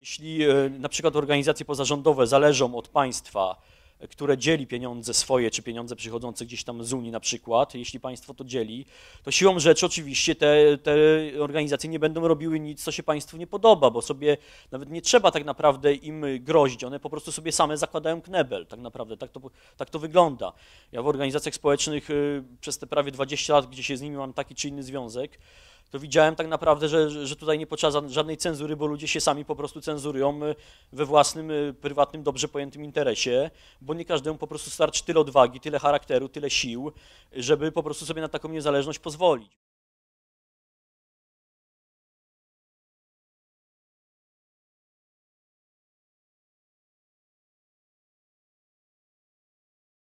Jeśli e, na przykład organizacje pozarządowe zależą od państwa, e, które dzieli pieniądze swoje, czy pieniądze przychodzące gdzieś tam z Unii na przykład, jeśli państwo to dzieli, to siłą rzeczy oczywiście te, te organizacje nie będą robiły nic, co się państwu nie podoba, bo sobie nawet nie trzeba tak naprawdę im grozić, one po prostu sobie same zakładają knebel, tak naprawdę, tak to, tak to wygląda. Ja w organizacjach społecznych e, przez te prawie 20 lat, gdzie się z nimi mam taki czy inny związek, to widziałem tak naprawdę, że, że tutaj nie potrzeba żadnej cenzury, bo ludzie się sami po prostu cenzurują y, we własnym, y, prywatnym, dobrze pojętym interesie, bo nie każdemu po prostu starczy tyle odwagi, tyle charakteru, tyle sił, żeby po prostu sobie na taką niezależność pozwolić.